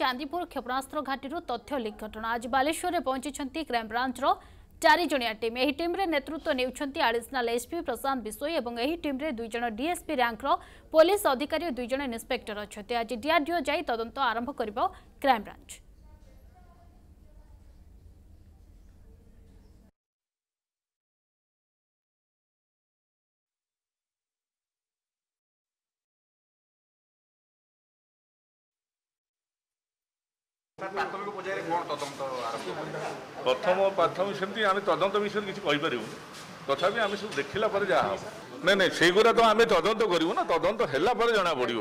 ଚାନ୍ଦିପୁର କ୍ଷେପଣାସ୍ତ୍ର ଘାଟିରୁ ତଥ୍ୟ ଲିକ୍ ଘଟଣା ଆଜି ବାଲେଶ୍ୱରରେ ପହଞ୍ଚିଛନ୍ତି କ୍ରାଇମବ୍ରାଞ୍ଚର ଚାରିଜଣିଆ ଟିମ୍ ଏହି ଟିମ୍ରେ ନେତୃତ୍ୱ ନେଉଛନ୍ତି ଆଡିସନାଲ୍ ଏସ୍ପି ପ୍ରଶାନ୍ତ ବିଷୋଇ ଏବଂ ଏହି ଟିମ୍ରେ ଦୁଇଜଣ ଡିଏସ୍ପି ର୍ୟାଙ୍କର ପୋଲିସ ଅଧିକାରୀ ଓ ଦୁଇଜଣ ଇନ୍ସପେକ୍ଟର ଅଛନ୍ତି ଆଜି ଡିଆର୍ଡିଓ ଯାଇ ତଦନ୍ତ ଆରମ୍ଭ କରିବ କ୍ରାଇମବ୍ରାଞ୍ଚ ପ୍ରଥମ ପ୍ରାଥମିକ ସେମିତି ଆମେ ତଦନ୍ତ ବିଷୟରେ କିଛି କହିପାରିବୁନି ତଥାପି ଆମେ ସବୁ ଦେଖିଲା ପରେ ଯାହା ହେବ ନାଇଁ ନାଇଁ ସେଗୁଡ଼ା ତ ଆମେ ତଦନ୍ତ କରିବୁ ନା ତଦନ୍ତ ହେଲା ପରେ ଜଣାପଡ଼ିବ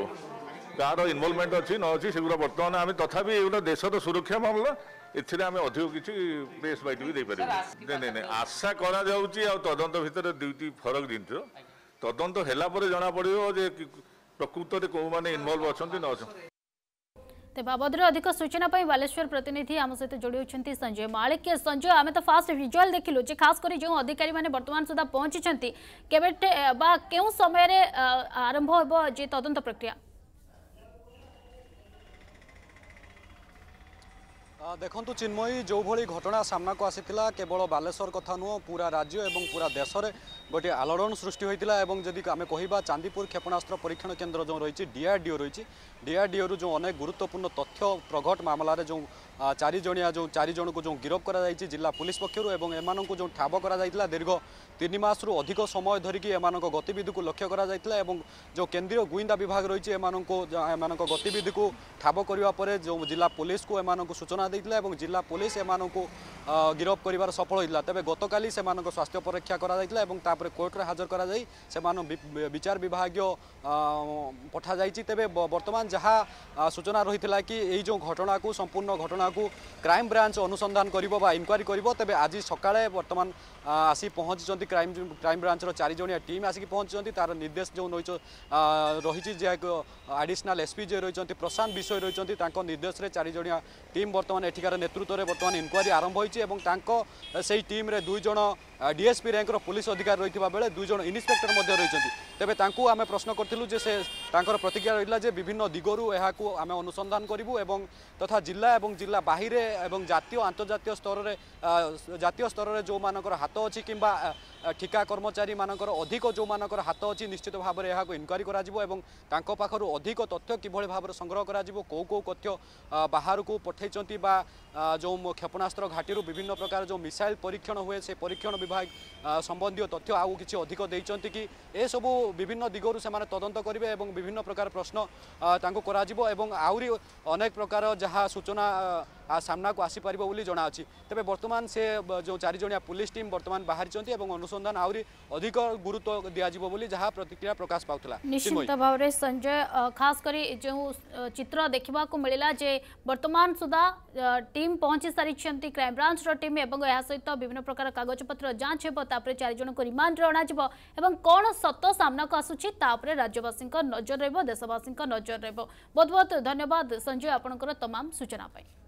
କାହାର ଇନଭଲଭମେଣ୍ଟ ଅଛି ନ ଅଛି ସେଗୁଡ଼ା ବର୍ତ୍ତମାନ ଆମେ ତଥାପି ଏଗୁଡ଼ା ଦେଶର ସୁରକ୍ଷା ମାମଲା ଏଥିରେ ଆମେ ଅଧିକ କିଛି ପ୍ରେସ୍ ବାଇଟ୍ ବି ଦେଇପାରିବୁ ନାଇଁ ନାଇଁ ନାଇଁ ଆଶା କରାଯାଉଛି ଆଉ ତଦନ୍ତ ଭିତରେ ଦୁଇଟି ଫରକ ଜିନିଷ ତଦନ୍ତ ହେଲା ପରେ ଜଣାପଡ଼ିବ ଯେ ପ୍ରକୃତରେ କେଉଁମାନେ ଇନଭଲ୍ଭ ଅଛନ୍ତି ନ ଅଛନ୍ତି से बाबद अधिक सूचना बालेश्वर प्रतिनिधि आम सहित जोड़ी संजय मालिक संजय आम तो फास्ट भिजुआल देख लु खासकर जो अधिकारी मैंने वर्तमान सुधा पहुंची के क्यों समय आरंभ हो तदंत प्रक्रिया ଦେଖନ୍ତୁ ଚିନ୍ମୟୀ ଯେଉଁଭଳି ଘଟଣା ସାମ୍ନାକୁ ଆସିଥିଲା କେବଳ ବାଲେଶ୍ୱର କଥା ନୁହଁ ପୁରା ରାଜ୍ୟ ଏବଂ ପୁରା ଦେଶରେ ଗୋଟିଏ ଆଲୋଡ଼ନ ସୃଷ୍ଟି ହୋଇଥିଲା ଏବଂ ଯଦି ଆମେ କହିବା ଚାନ୍ଦିପୁର କ୍ଷେପଣାସ୍ତ୍ର ପରୀକ୍ଷଣ କେନ୍ଦ୍ର ଯେଉଁ ରହିଛି ଡିଆର୍ଡିଓ ରହିଛି ଡିଆର୍ଡିଓରୁ ଯେଉଁ ଅନେକ ଗୁରୁତ୍ୱପୂର୍ଣ୍ଣ ତଥ୍ୟ ପ୍ରଘଟ ମାମଲାରେ ଯେଉଁ ଚାରିଜଣିଆ ଯେଉଁ ଚାରିଜଣଙ୍କୁ ଯେଉଁ ଗିରଫ କରାଯାଇଛି ଜିଲ୍ଲା ପୁଲିସ୍ ପକ୍ଷରୁ ଏବଂ ଏମାନଙ୍କୁ ଯେଉଁ ଠାବ କରାଯାଇଥିଲା ଦୀର୍ଘ ତିନି ମାସରୁ ଅଧିକ ସମୟ ଧରିକି ଏମାନଙ୍କ ଗତିବିଧିକୁ ଲକ୍ଷ୍ୟ କରାଯାଇଥିଲା ଏବଂ ଯେଉଁ କେନ୍ଦ୍ରୀୟ ଗୁଇନ୍ଦା ବିଭାଗ ରହିଛି ଏମାନଙ୍କୁ ଏମାନଙ୍କ ଗତିବିଧିକୁ ଠାବ କରିବା ପରେ ଯେଉଁ ଜିଲ୍ଲା ପୁଲିସ୍କୁ ଏମାନଙ୍କୁ ସୂଚନା ଦେଇଥିଲା ଏବଂ ଜିଲ୍ଲା ପୋଲିସ ଏମାନଙ୍କୁ ଗିରଫ କରିବାର ସଫଳ ହୋଇଥିଲା ତେବେ ଗତକାଲି ସେମାନଙ୍କ ସ୍ୱାସ୍ଥ୍ୟ ପରୀକ୍ଷା କରାଯାଇଥିଲା ଏବଂ ତାପରେ କୋର୍ଟରେ ହାଜର କରାଯାଇ ସେମାନଙ୍କୁ ବିଚାର ବିଭାଗୀୟ ପଠାଯାଇଛି ତେବେ ବର୍ତ୍ତମାନ ଯାହା ସୂଚନା ରହିଥିଲା କି ଏଇ ଯେଉଁ ଘଟଣାକୁ ସମ୍ପୂର୍ଣ୍ଣ ଘଟଣାକୁ କ୍ରାଇମ୍ ବ୍ରାଞ୍ଚ ଅନୁସନ୍ଧାନ କରିବ ବା ଇନକ୍ୱାରି କରିବ ତେବେ ଆଜି ସକାଳେ ବର୍ତ୍ତମାନ আসি পৌঁছিছেন ক্রাইম ক্রাইম ব্রাঞ্চর চারিজিয়া টিম আসিকি পৌঁছিছেন তার নির্দেশ যে রয়েছে যে আডিশনাল এসপি যে রয়েছেন প্রশান্ত বিষয় রয়েছেন তাঁর নির্দেশে চারিজিয়া টিম বর্তমান ସେମାନେ ଏଠିକାର ନେତୃତ୍ୱରେ ବର୍ତ୍ତମାନ ଇନକ୍ୱାରୀ ଆରମ୍ଭ ହୋଇଛି ଏବଂ ତାଙ୍କ ସେହି ଟିମ୍ରେ ଦୁଇଜଣ ডিএসপি র্যাঙ্কর পুলিশ অধিকার রয়েছে বেড়ে দুইজন ইন্সপেক্টর রয়েছেন ତେବେ ତାଙ୍କୁ ଆମେ ପ୍ରଶ୍ନ କରିଥିଲୁ ଯେ ସେ ତାଙ୍କର ପ୍ରତିକ୍ରିୟା ରହିଲା ଯେ ବିଭିନ୍ନ ଦିଗରୁ ଏହାକୁ ଆମେ ଅନୁସନ୍ଧାନ କରିବୁ ଏବଂ ତଥା ଜିଲ୍ଲା ଏବଂ ଜିଲ୍ଲା ବାହିରେ ଏବଂ ଜାତୀୟ ଆନ୍ତର୍ଜାତୀୟ ସ୍ତରରେ ଜାତୀୟ ସ୍ତରରେ ଯେଉଁମାନଙ୍କର ହାତ ଅଛି କିମ୍ବା ঠিকা কর্মচারীমানকৰ অধিক যোনমানকৰ হাত অছি নিশ্চিত ভাৱে এহাক ইনকোয়ারি কৰা যাব এবং তাଙ୍କ পাখৰু অধিক তথ্য কিভଳି ভাৱে সংগ্ৰহ কৰা যাব কোন কোন তথ্য বাহাৰକୁ পঠাইଛନ୍ତି বা যোন ক্ষেপণাস্ত্ৰ ঘাটিৰু বিভিন্ন প্ৰকাৰ যোন মিছাইল পৰীক্ষণ হুয়ে সেই পৰীক্ষণ বিভাগ সম্বন্ধীয় তথ্য আৰু কিছু অধিক দেইছନ୍ତି কি এসবু ବିଭିନ୍ନ ଦିଗରୁ ସେମାନେ ତଦନ୍ତ କରିବେ ଏବଂ ବିଭିନ୍ନ ପ୍ରକାର ପ୍ରଶ୍ନ ତାଙ୍କୁ କରାଯିବ ଏବଂ ଆହୁରି ଅନେକ ପ୍ରକାର ଯାହା ସୂଚନା ସାମ୍ନାକୁ ଆସିପାରିବ ବୋଲି ଜଣାଅଛି ତେବେ ବର୍ତ୍ତମାନ ସେ ଯେଉଁ ଚାରିଜଣିଆ ପୁଲିସ୍ ଟିମ୍ ବର୍ତ୍ତମାନ ବାହାରିଛନ୍ତି ଏବଂ ଅନୁସନ୍ଧାନ ଆହୁରି ଅଧିକ ଗୁରୁତ୍ୱ ଦିଆଯିବ ବୋଲି ଯାହା ପ୍ରତିକ୍ରିୟା ପ୍ରକାଶ ପାଉଥିଲା ନିଶ୍ଚିତ ଭାବରେ ସଞ୍ଜୟ ଖାସ କରି ଯେଉଁ ଚିତ୍ର ଦେଖିବାକୁ ମିଳିଲା ଯେ ବର୍ତ୍ତମାନ ସୁଦ୍ଧା ଟିମ୍ ପହଞ୍ଚି ସାରିଛନ୍ତି କ୍ରାଇମବ୍ରାଞ୍ଚର ଟିମ୍ ଏବଂ ଏହା ସହିତ ବିଭିନ୍ନ ପ୍ରକାର କାଗଜପତ୍ର ଯାଞ୍ଚ ହେବ ତାପରେ ଚାରିଜଣଙ୍କୁ ରିମାଣ୍ଡରେ ଅଣାଯିବ ଏବଂ କ'ଣ ସତ ସାମ୍ନାକୁ ଆସୁଛି ତା ଉପରେ ରାଜ୍ୟବାସୀଙ୍କ ନଜର ରହିବ ଦେଶବାସୀଙ୍କ ନଜର ରହିବ ବହୁତ ବହୁତ ଧନ୍ୟବାଦ ସଞ୍ଜୟ ଆପଣଙ୍କର ତମାମ ସୂଚନା ପାଇଁ